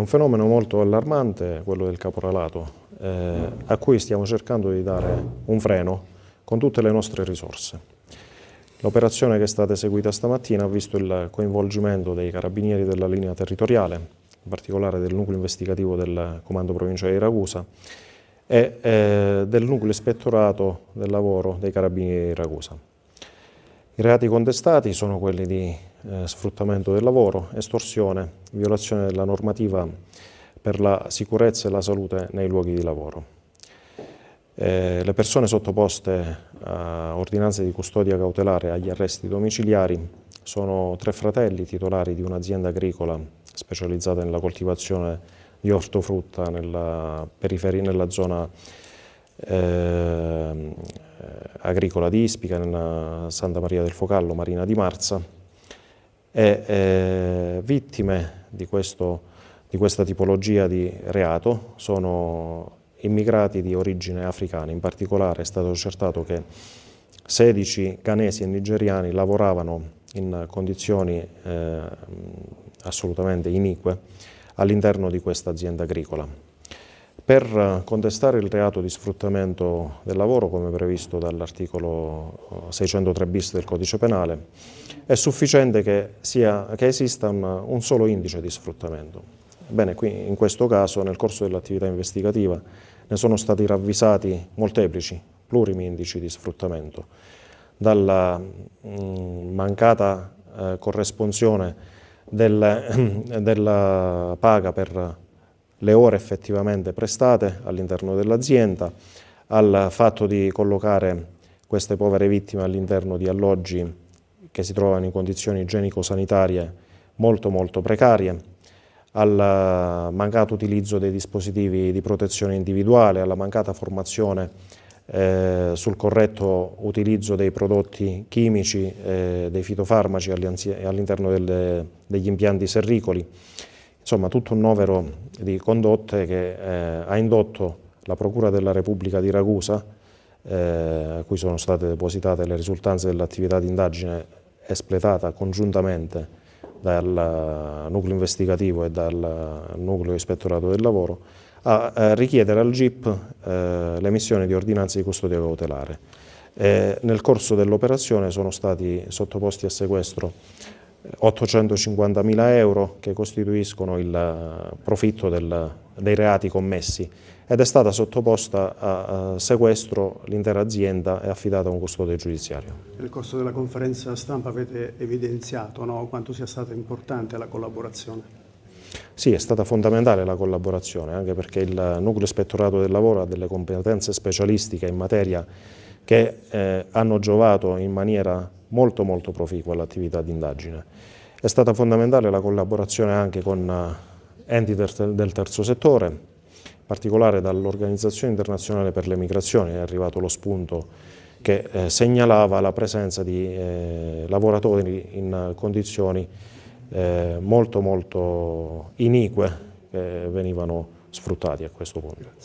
un fenomeno molto allarmante quello del caporalato, eh, a cui stiamo cercando di dare un freno con tutte le nostre risorse. L'operazione che è stata eseguita stamattina ha visto il coinvolgimento dei carabinieri della linea territoriale, in particolare del nucleo investigativo del Comando Provinciale di Ragusa e eh, del nucleo ispettorato del lavoro dei carabinieri di Ragusa. I reati contestati sono quelli di eh, sfruttamento del lavoro, estorsione, violazione della normativa per la sicurezza e la salute nei luoghi di lavoro. Eh, le persone sottoposte a ordinanze di custodia cautelare agli arresti domiciliari sono tre fratelli titolari di un'azienda agricola specializzata nella coltivazione di ortofrutta nella, nella zona ehm, eh, agricola di Ispica, nella Santa Maria del Focallo, Marina di Marza, e eh, vittime di, questo, di questa tipologia di reato sono immigrati di origine africana, in particolare è stato accertato che 16 canesi e nigeriani lavoravano in condizioni eh, assolutamente inique all'interno di questa azienda agricola per contestare il reato di sfruttamento del lavoro, come previsto dall'articolo 603 eh, bis del codice penale, è sufficiente che, sia, che esista un, solo indice di sfruttamento. Bene, qui in questo caso, nel corso dell'attività investigativa, ne sono stati ravvisati molteplici, plurimi indici di sfruttamento, dalla mh, mm, mancata eh, corresponsione del, della paga per le ore effettivamente prestate all'interno dell'azienda, al fatto di collocare queste povere vittime all'interno di alloggi che si trovano in condizioni igienico-sanitarie molto molto precarie, al mancato utilizzo dei dispositivi di protezione individuale, alla mancata formazione eh, sul corretto utilizzo dei prodotti chimici, eh, dei fitofarmaci all'interno degli impianti serricoli. Insomma, tutto un novero di condotte che eh, ha indotto la Procura della Repubblica di Ragusa, eh, a cui sono state depositate le risultanze dell'attività di indagine espletata congiuntamente dal nucleo investigativo e dal nucleo ispettorato del lavoro, a eh, richiedere al GIP eh, l'emissione di ordinanze di custodia cautelare. Eh, nel corso dell'operazione sono stati sottoposti a sequestro 850.000 euro che costituiscono il eh, profitto del, dei reati commessi ed è stata sottoposta a, a sequestro l'intera azienda e affidata a un custode giudiziario. Nel corso della conferenza stampa avete evidenziato no, quanto sia stata importante la collaborazione. Sì, è stata fondamentale la collaborazione, anche perché il Nucleo Ispettorato del Lavoro ha delle competenze specialistiche in materia che eh, hanno giovato in maniera molto molto proficua l'attività di indagine. È stata fondamentale la collaborazione anche con eh, enti del terzo settore, in particolare dall'Organizzazione Internazionale per le Migrazioni è arrivato lo spunto che eh, segnalava la presenza di eh, lavoratori in condizioni eh, molto molto inique che venivano sfruttati a questo punto.